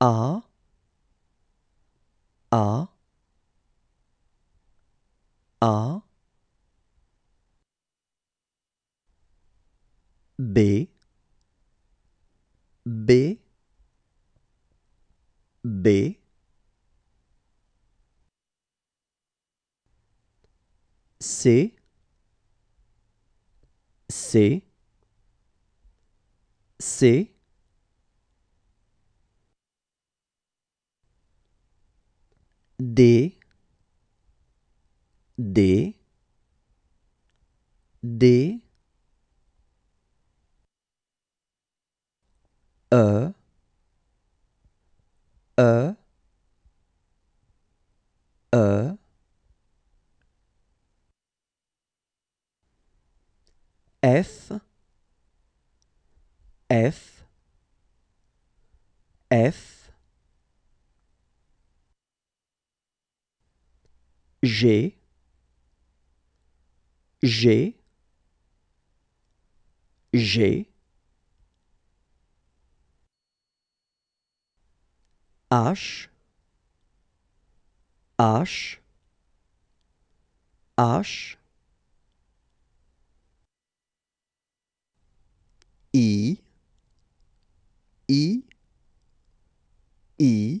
A A A B B B C C C D D D E E E F F F j'ai, j'ai, G, H, H, H, I, I, I,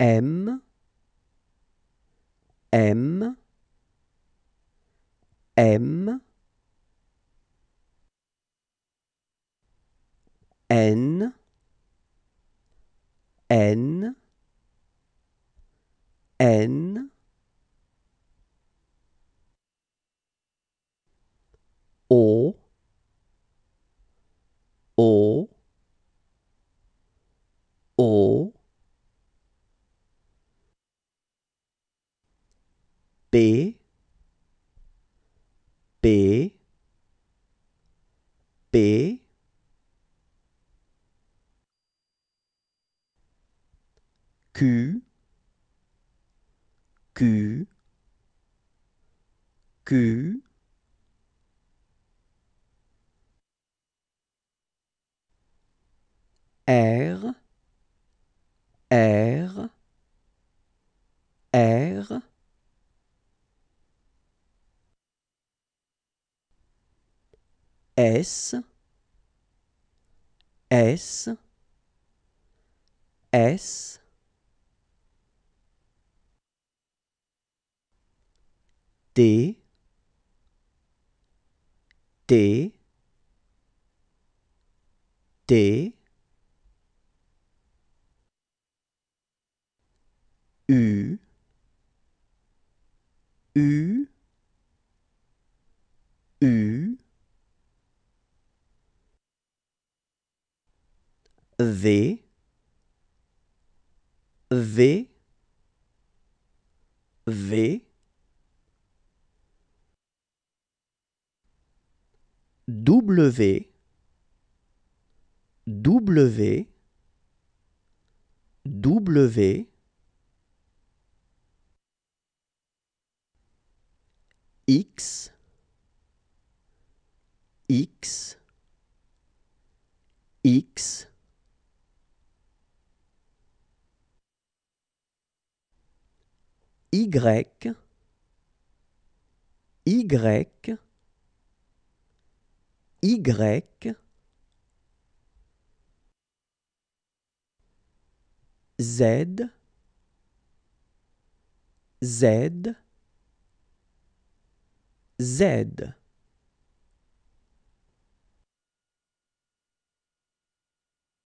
M, M, M, N, N, N, B B B Q Q Q R R R S, S, S, D, D, D, V V V W W W X X X Y, Y, Y, Z, Z, Z.